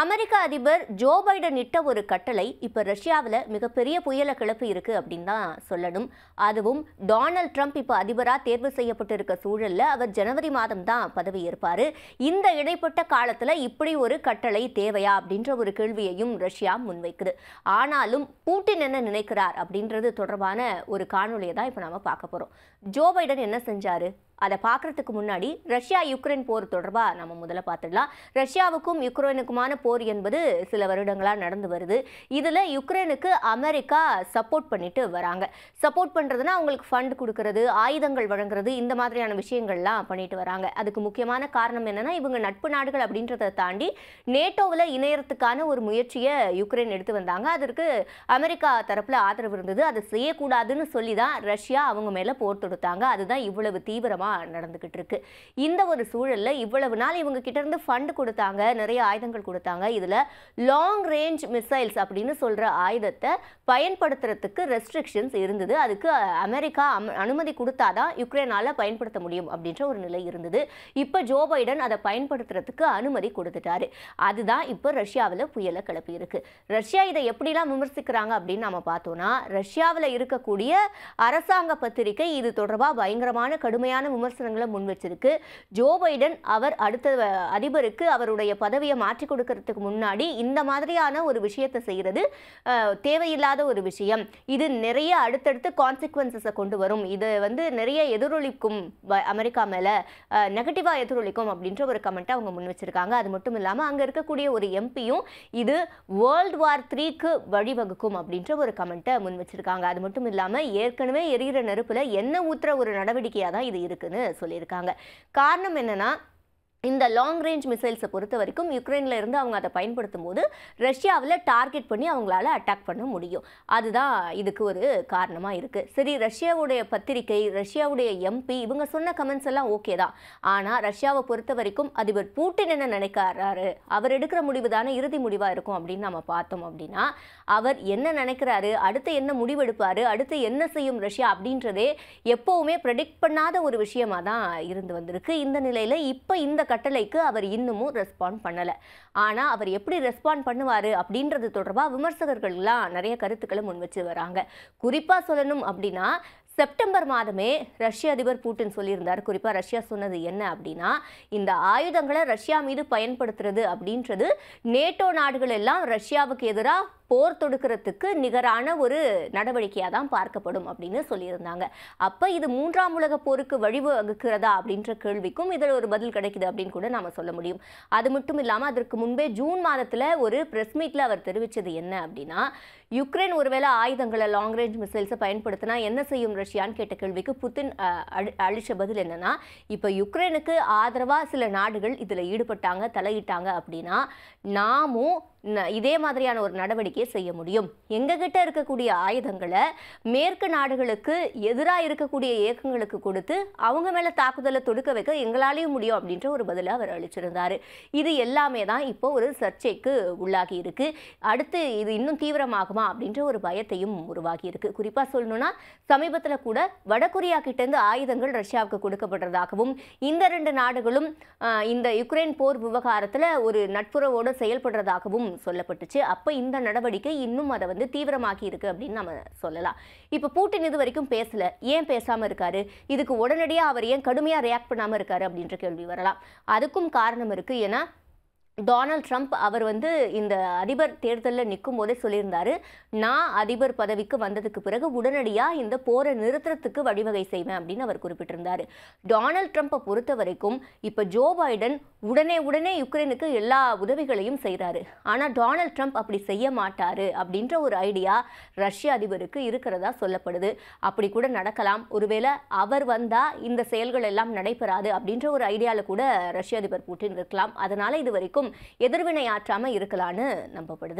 அமெரிக்க அதிபர் Joe Biden இட்ட ஒரு கட்டளை இப்போ ரஷ்யாவில் மிகப்பெரிய புயலை கிளப்பு இருக்கு அப்படின்னு தான் சொல்லணும் அதுவும் டொனால்ட் ட்ரம்ப் இப்போ அதிபராக தேர்வு செய்யப்பட்டிருக்க சூழலில் அவர் ஜனவரி மாதம் தான் பதவி ஏற்பார் இந்த இடைப்பட்ட காலத்தில் இப்படி ஒரு கட்டளை தேவையா அப்படின்ற ஒரு கேள்வியையும் ரஷ்யா முன்வைக்குது ஆனாலும் பூட்டின் என்ன நினைக்கிறார் அப்படின்றது தொடர்பான ஒரு காணொலியை தான் இப்போ நாம் பார்க்க போகிறோம் ஜோ பைடன் என்ன செஞ்சார் அதை பார்க்கறதுக்கு முன்னாடி ரஷ்யா யுக்ரைன் போர் தொடர்பாக நம்ம முதல்ல பார்த்துடலாம் ரஷ்யாவுக்கும் யுக்ரைனுக்குமான போர் என்பது சில வருடங்களாக நடந்து வருது இதில் யுக்ரைனுக்கு அமெரிக்கா சப்போர்ட் பண்ணிட்டு வராங்க சப்போர்ட் பண்ணுறதுனா அவங்களுக்கு ஃபண்ட் கொடுக்கறது ஆயுதங்கள் வழங்குறது இந்த மாதிரியான விஷயங்கள்லாம் பண்ணிட்டு வராங்க அதுக்கு முக்கியமான காரணம் என்னென்னா இவங்க நட்பு நாடுகள் அப்படின்றத தாண்டி நேட்டோவில் இணையறதுக்கான ஒரு முயற்சியை யுக்ரைன் எடுத்து வந்தாங்க அதற்கு அமெரிக்கா தரப்பில் ஆதரவு இருந்தது அதை செய்யக்கூடாதுன்னு சொல்லி தான் ரஷ்யா அவங்க மேலே போர் தொடுத்தாங்க அதுதான் இவ்வளவு தீவிரமாக அதிகமாக நடந்துக்கிட்டு இருக்கு இந்த ஒரு சூழலில் இவ்வளவு நாள் இவங்க கிட்ட இருந்து ஃபண்ட் கொடுத்தாங்க நிறைய ஆயுதங்கள் கொடுத்தாங்க இதில் லாங் ரேஞ்ச் மிசைல்ஸ் அப்படின்னு சொல்கிற ஆயுதத்தை பயன்படுத்துறதுக்கு ரெஸ்ட்ரிக்ஷன்ஸ் இருந்தது அதுக்கு அமெரிக்கா அனுமதி கொடுத்தா தான் யுக்ரைனால் பயன்படுத்த முடியும் அப்படின்ற ஒரு நிலை இருந்தது இப்போ ஜோ பைடன் அதை பயன்படுத்துறதுக்கு அனுமதி கொடுத்துட்டாரு அதுதான் இப்போ ரஷ்யாவில் புயலை கிளப்பியிருக்கு ரஷ்யா இதை எப்படிலாம் விமர்சிக்கிறாங்க அப்படின்னு நம்ம பார்த்தோம்னா ரஷ்யாவில் இருக்கக்கூடிய அரசாங்க பத்திரிகை இது தொடர்பாக பயங்கரமான கடுமையான விமர்சனங்களை முன் வச்சிருக்கு ஜோ பைடன் அவர் அடுத்த அதிபருக்கு அவருடைய பதவியை மாற்றி கொடுக்கறதுக்கு முன்னாடி இந்த மாதிரியான ஒரு விஷயத்தை செய்கிறது தேவையில்லாத ஒரு விஷயம் இது நிறைய அடுத்தடுத்து கான்சிக்வன்சஸை கொண்டு வரும் இது வந்து நிறைய எதிரொலிக்கும் அமெரிக்கா மேலே நெகட்டிவாக எதிரொலிக்கும் அப்படின்ற ஒரு கமெண்ட்டை அவங்க முன் வச்சுருக்காங்க அது மட்டும் இல்லாமல் அங்கே இருக்கக்கூடிய ஒரு எம்பியும் இது வேர்ல்டு வார் த்ரீக்கு வழிவகுக்கும் அப்படின்ற ஒரு கமெண்ட்டை முன் வச்சுருக்காங்க அது மட்டும் இல்லாமல் ஏற்கனவே எரிகிற நெருப்பில் என்ன ஊற்றுற ஒரு நடவடிக்கையாக தான் இது இருக்குது சொல்லியிருக்காங்க காரணம் என்னென்னா இந்த லாங் ரேஞ்ச் மிசைல்ஸை பொறுத்த வரைக்கும் யுக்ரைனில் இருந்து அவங்க அதை பயன்படுத்தும் போது ரஷ்யாவில் டார்கெட் பண்ணி அவங்களால அட்டாக் பண்ண முடியும் அதுதான் இதுக்கு ஒரு காரணமாக இருக்குது சரி ரஷ்யாவுடைய பத்திரிகை ரஷ்யாவுடைய எம்பி இவங்க சொன்ன கமெண்ட்ஸ் எல்லாம் ஓகே தான் ஆனால் ரஷ்யாவை பொறுத்த வரைக்கும் அதிபர் பூட்டின் என்ன நினைக்கிறாரு அவர் எடுக்கிற முடிவு தானே இறுதி முடிவாக இருக்கும் அப்படின்னு நம்ம பார்த்தோம் அப்படின்னா அவர் என்ன நினைக்கிறாரு அடுத்து என்ன முடிவெடுப்பார் அடுத்து என்ன செய்யும் ரஷ்யா அப்படின்றதே எப்போவுமே ப்ரெடிக்ட் பண்ணாத ஒரு விஷயமாக தான் இருந்து வந்திருக்கு இந்த நிலையில் இப்போ இந்த கட்டளைக்கு அவர் இன்னமும் ரெஸ்பாண்ட் பண்ணலை ஆனால் அவர் எப்படி ரெஸ்பாண்ட் பண்ணுவார் அப்படின்றது தொடர்பாக விமர்சகர்கள்லாம் நிறைய கருத்துக்களை முன் வச்சு வராங்க குறிப்பாக சொல்லணும் அப்படின்னா செப்டம்பர் மாதமே ரஷ்ய அதிபர் பூட்டின் சொல்லியிருந்தார் குறிப்பாக ரஷ்யா சொன்னது என்ன அப்படின்னா இந்த ஆயுதங்களை ரஷ்யா மீது பயன்படுத்துறது அப்படின்றது நேட்டோ நாடுகள் எல்லாம் ரஷ்யாவுக்கு எதிராக போர் தொடுக்கிறதுக்கு நிகரான ஒரு நடவடிக்கையாக தான் பார்க்கப்படும் அப்படின்னு சொல்லியிருந்தாங்க அப்போ இது மூன்றாம் உலக போருக்கு வழிவகுக்கிறதா அப்படின்ற கேள்விக்கும் இதில் ஒரு பதில் கிடைக்குது அப்படின்னு கூட நாம் சொல்ல முடியும் அது மட்டும் இல்லாமல் அதற்கு முன்பே ஜூன் மாதத்தில் ஒரு ப்ரெஸ் மீட்டில் அவர் தெரிவித்தது என்ன அப்படின்னா யுக்ரைன் ஒருவேளை ஆயுதங்களை லாங் ரேஞ்ச் மிசைல்ஸை பயன்படுத்தினா என்ன செய்யும் ரஷ்யான்னு கேட்ட கேள்விக்கு புத்தின் அளித்த பதில் என்னென்னா இப்போ யுக்ரைனுக்கு ஆதரவாக சில நாடுகள் இதில் ஈடுபட்டாங்க தலையிட்டாங்க அப்படின்னா நாமும் இதே மாதிரியான ஒரு நடவடிக்கையை செய்ய முடியும் எங்ககிட்ட இருக்கக்கூடிய ஆயுதங்களை மேற்கு நாடுகளுக்கு எதிராக இருக்கக்கூடிய இயக்கங்களுக்கு கொடுத்து அவங்க மேலே தாக்குதலை தொடுக்க வைக்க எங்களாலேயும் முடியும் அப்படின்ற ஒரு பதிலை அவர் அளிச்சிருந்தார் இது எல்லாமே தான் இப்போ ஒரு சர்ச்சைக்கு உள்ளாகி இருக்கு அடுத்து இது இன்னும் தீவிரமாகுமா அப்படின்ற ஒரு பயத்தையும் உருவாகி இருக்கு குறிப்பாக சொல்லணும்னா சமீபத்தில் கூட வடகொரியா கிட்டேருந்து ஆயுதங்கள் ரஷ்யாவுக்கு கொடுக்கப்படுறதாகவும் இந்த ரெண்டு நாடுகளும் இந்த யுக்ரைன் போர் விவகாரத்தில் ஒரு நட்புறவோடு செயல்படுறதாகவும் சொல்லப்பட்டுச்சு அப்போ இந்த நடவடிக்கை இன்னும் அதை வந்து தீவிரமாக்கி இருக்கு அப்படின்னு நம்ம சொல்லலாம் இப்போ பூட்டின் இது வரைக்கும் பேசல ஏன் பேசாமல் இருக்காரு இதுக்கு உடனடியாக அவர் ஏன் கடுமையாக ரியாக்ட் பண்ணாமல் இருக்காரு அப்படின்ற கேள்வி வரலாம் அதுக்கும் காரணம் இருக்கு ஏன்னா டொனால்ட் ட்ரம்ப் அவர் வந்து இந்த அதிபர் தேர்தலில் நிற்கும் போதே சொல்லியிருந்தார் நான் அதிபர் பதவிக்கு வந்ததுக்கு பிறகு உடனடியாக இந்த போரை நிறுத்தத்துக்கு வழிவகை செய்வேன் அப்படின்னு அவர் குறிப்பிட்டிருந்தார் டொனால்ட் ட்ரம்ப்பை பொறுத்த வரைக்கும் இப்போ ஜோ பைடன் உடனே உடனே யுக்ரைனுக்கு எல்லா உதவிகளையும் செய்கிறாரு ஆனால் டொனால்ட் ட்ரம்ப் அப்படி செய்ய மாட்டார் அப்படின்ற ஒரு ஐடியா ரஷ்ய அதிபருக்கு இருக்கிறதா சொல்லப்படுது அப்படி கூட நடக்கலாம் ஒருவேளை அவர் வந்தால் இந்த செயல்கள் எல்லாம் நடைபெறாது அப்படின்ற ஒரு ஐடியாவில் கூட ரஷ்ய அதிபர் பூட்டின் இருக்கலாம் அதனால் இது வரைக்கும் எதிர்வினையாற்றாமல் இருக்கலான்னு நம்பப்படுது